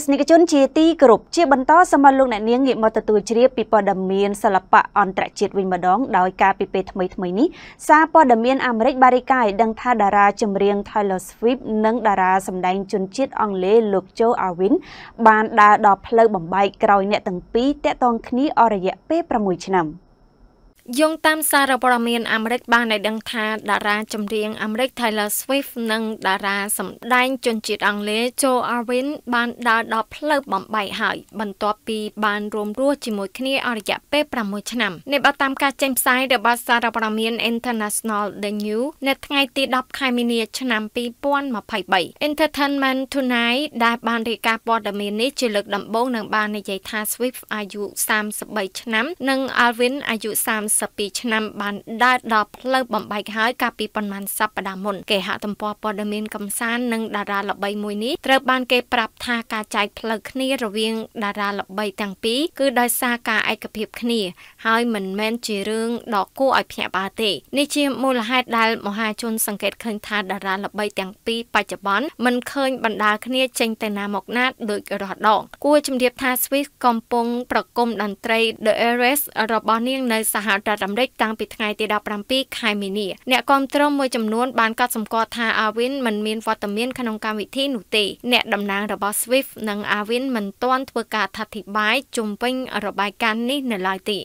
ស្សនិកជនជាទីគោរពជាបន្តសម្រាប់លោកអ្នកនាងងាកមកទទួលជ្រាបពីព័ត៌មានសិល្បៈអន្តរជាតិវិញម្ដងដោយការពីពេលថ្មីថ្មីនេះសារព័ត៌មានអាមេរិក បារីកាឲ្យដឹងថាតារាចម្រៀង Taylor Swift និងតារាសម្ដែងជនជាតិអង់គ្លេសលោក Joe Alwyn បានដើរដល់ផ្លូវបំបែកក្រោយអ្នកទាំងពីរតាក់ទងគ្នាអស់រយៈពេល6ឆ្នាំ។យោងតាមសារព័ត៌មានអាមេរិកបានឲ្យដឹងថាតារាចម្រៀងអាមេរិក Taylor Swift និងតារាសម្ដែងជនជាតិអង់គ្លេស Joe Alwyn បានដើរដល់ផ្លូវបំបែកហើយបន្ទាប់ពីបានរួមរស់ជាមួយគ្នាអរិយៈពេល6ឆ្នាំនេះបើតាមការចេញផ្សាយរបស់សារព័ត៌មាន International The New នៅថ្ងៃទី10ខែមីនា ឆ្នាំ2023 Entertainment Tonight ដែលបានរាយការណ៍ព័ត៌មាននេះជាលើកដំបូងនឹងបាននិយាយថា Swift អាយុ33ឆ្នាំនិង Alwyn អាយុ30 62ឆ្នាំបានដើរដល់ផ្លូវបំបែកហើយកាលពីប៉ុន្មានសប្តាហ៍មុនគេហទំព័រព័ត៌មានកំសាន្តនិងតារាល្បីមួយនេះត្រូវបានគេប្រាប់ថាការចែកផ្លូវគ្នារវាងតារាល្បីទាំងពីរគឺដោយសារការឯកភាពគ្នាហើយមិនមែនជារឿងដ៏គួរឲ្យភ្ញាក់ផ្អើលទេនេះជាមូលហេតុដែលមហាជនសង្កេតឃើញថាតារាល្បីទាំងពីរបច្ចុប្បន្នមិនឃើញបណ្ដាលគ្នាចេញទៅណាមកណាដោយរហដងគួរជំរាបថា Swiss កំពុងប្រគំតន្ត្រី The Eras របស់នាងនៅសហន្តរដ្ឋអាមេរិកតាំងពីថ្ងៃទី17ខែមីនាអ្នកគាំទ្រមួយចំនួនបានកត់សម្គាល់ថា Arwin មិនមានវត្តមានក្នុងកម្មវិធីនោះទេអ្នកតំណាងរបស់ Swift និង Arwin មិនទាន់ធ្វើការអធិប្បាយជុំវិញរបាយការណ៍នេះនៅឡើយទេ